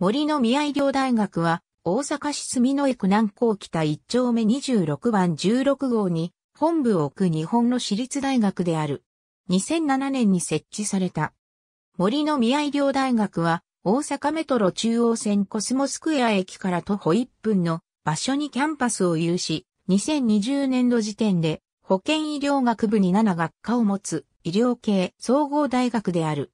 森の宮医療大学は、大阪市住之江区南高北1丁目26番16号に、本部を置く日本の私立大学である。2007年に設置された。森の宮医療大学は、大阪メトロ中央線コスモスクエア駅から徒歩1分の場所にキャンパスを有し、2020年度時点で保健医療学部に7学科を持つ医療系総合大学である。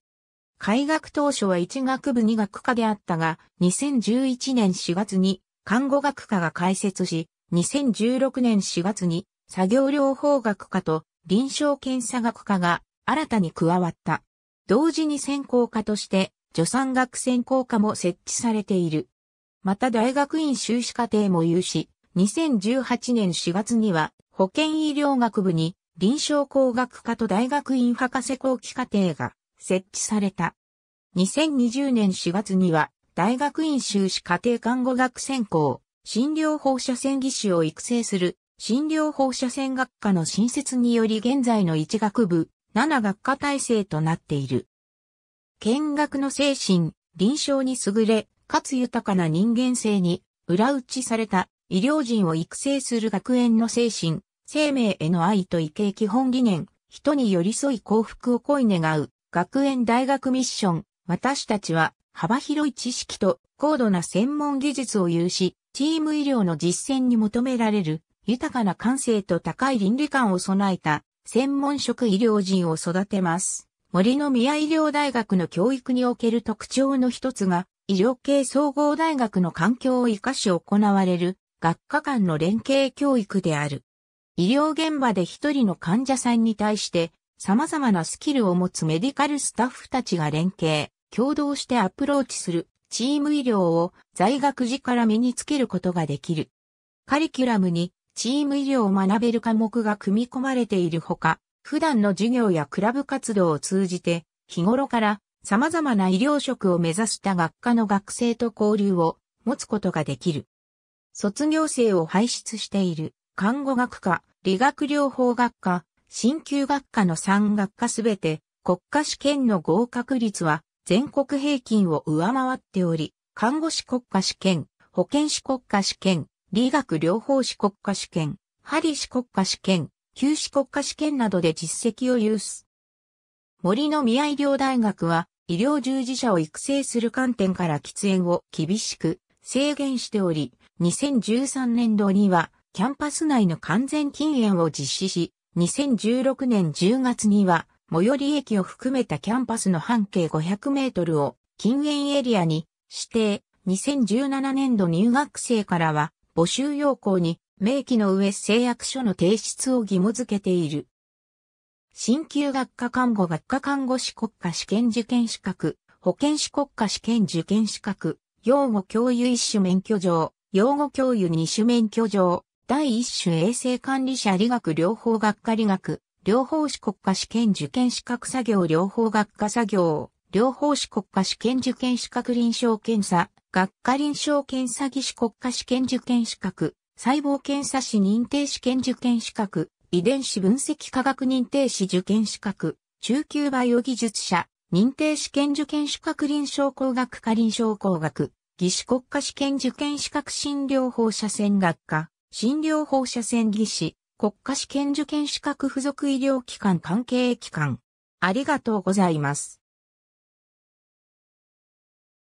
開学当初は1学部2学科であったが、2011年4月に看護学科が開設し、2016年4月に作業療法学科と臨床検査学科が新たに加わった。同時に専攻科として助産学専攻科も設置されている。また大学院修士課程も有し、2018年4月には保健医療学部に臨床工学科と大学院博士後期課程が設置された。2020年4月には、大学院修士家庭看護学専攻、診療放射線技師を育成する、診療放射線学科の新設により現在の1学部、7学科体制となっている。見学の精神、臨床に優れ、かつ豊かな人間性に、裏打ちされた医療人を育成する学園の精神、生命への愛と異形基本理念、人に寄り添い幸福を恋願う、学園大学ミッション、私たちは幅広い知識と高度な専門技術を有し、チーム医療の実践に求められる豊かな感性と高い倫理観を備えた専門職医療人を育てます。森の宮医療大学の教育における特徴の一つが、医療系総合大学の環境を活かし行われる学科間の連携教育である。医療現場で一人の患者さんに対して様々なスキルを持つメディカルスタッフたちが連携、共同してアプローチするチーム医療を在学時から身につけることができる。カリキュラムにチーム医療を学べる科目が組み込まれているほか、普段の授業やクラブ活動を通じて、日頃から様々な医療職を目指した学科の学生と交流を持つことができる。卒業生を輩出している看護学科、理学療法学科、新旧学科の3学科すべて国家試験の合格率は全国平均を上回っており、看護師国家試験、保健師国家試験、理学療法士国家試験、針師国家試験、旧市国家試験などで実績を有す。森の宮医療大学は医療従事者を育成する観点から喫煙を厳しく制限しており、2013年度にはキャンパス内の完全禁煙を実施し、2016年10月には、最寄り駅を含めたキャンパスの半径500メートルを禁煙エリアに指定。2017年度入学生からは募集要項に明記の上誓約書の提出を義務付けている。新旧学科看護学科看護師国家試験受験資格、保健師国家試験受験資格、養護教諭一種免許状、養護教諭二種免許状、第一種衛生管理者理学療法学科理学、療法士国家試験受験資格作業療法学科作業、療法士国家試験受験資格臨床検査、学科臨床検査技師国家試験受験資格、細胞検査士認定試験受験資格、遺伝子分析科学認定士受験資格、中級バイオ技術者、認定試験受験資格臨床工学科臨床工学、技師国家試験受験資格診療放射線学科、診療放射線技師、国家試験受験資格付属医療機関関係機関。ありがとうございます。